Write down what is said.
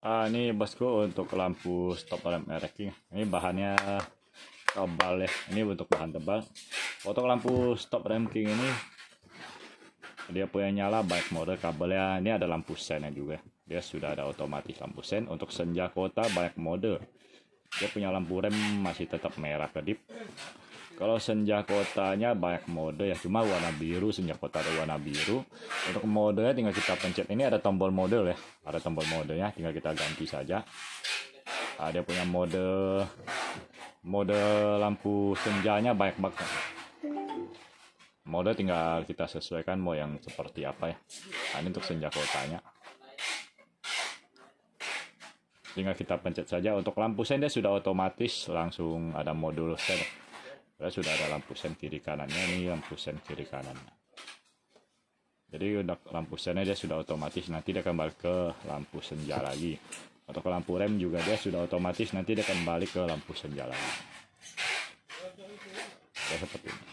ah, ini bosku untuk lampu stop lamp merkking ini bahannya tebal ya ini untuk bahan tebal untuk lampu stop king ini dia punya nyala baik mode kabelnya ini ada lampu sennya juga dia sudah ada otomatis lampu sen untuk senja kota bike mode dia punya lampu rem masih tetap merah kedip kalau senja kotanya banyak mode ya, cuma warna biru senja kota ada warna biru. Untuk mode ya tinggal kita pencet ini ada tombol mode ya, ada tombol modenya tinggal kita ganti saja. Ada punya mode mode lampu senjanya banyak banget. Mode tinggal kita sesuaikan mau yang seperti apa ya. Nah, ini untuk senja kotanya tinggal kita pencet saja untuk lampu senja sudah otomatis langsung ada modul set Sebenarnya sudah ada lampu sen kiri kanannya, ini lampu sen kiri kanannya. Jadi untuk lampu sennya dia sudah otomatis nanti dia kembali ke lampu senja lagi. Atau ke lampu rem juga dia sudah otomatis nanti dia kembali ke lampu senja lagi. Ya seperti ini.